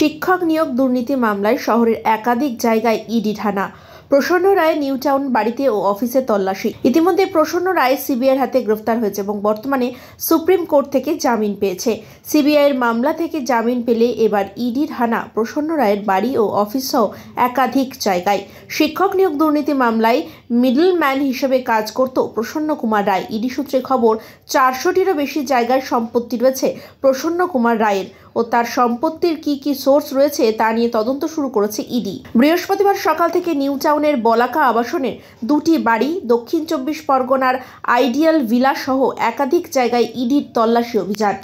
শিক্ষক নিয়োগ দুর্নীতি মামলায় শহরের একাধিক জায়গায় ইডি ঠানা প্রসন্ন রায় নিউ টাউন বাড়িতে ও অফিসে তল্লাশি ইতিমধ্যে প্রসন্ন রায় সিবিআইয়ের হাতে গ্রেফতার হয়েছে এবং বর্তমানে সুপ্রিম কোর্ট থেকে জামিন পেয়েছে সিবিআইয়ের মামলা থেকে জামিন পেলে এবার ইডি হানা প্রসন্ন রায়ের বাড়ি ও অফিস সহ একাধিক জায়গায় শিক্ষক নিয়োগ দুর্নীতি মামলায় মিডলম্যান হিসেবে কাজ করত প্রসন্ন কুমার রায় ইডি সূত্রে খবর চারশোটিরও বেশি জায়গায় সম্পত্তি রয়েছে প্রসন্ন কুমার রায়ের ও তার সম্পত্তির কি কি সোর্স রয়েছে তা নিয়ে তদন্ত শুরু করেছে ইডি e বৃহস্পতিবার সকাল থেকে নিউ টাউনের বলাকা আবাসনের দুটি বাড়ি দক্ষিণ চব্বিশ পরগনার আইডিয়াল ভিলা সহ একাধিক জায়গায় ইডির e তল্লাশি অভিযান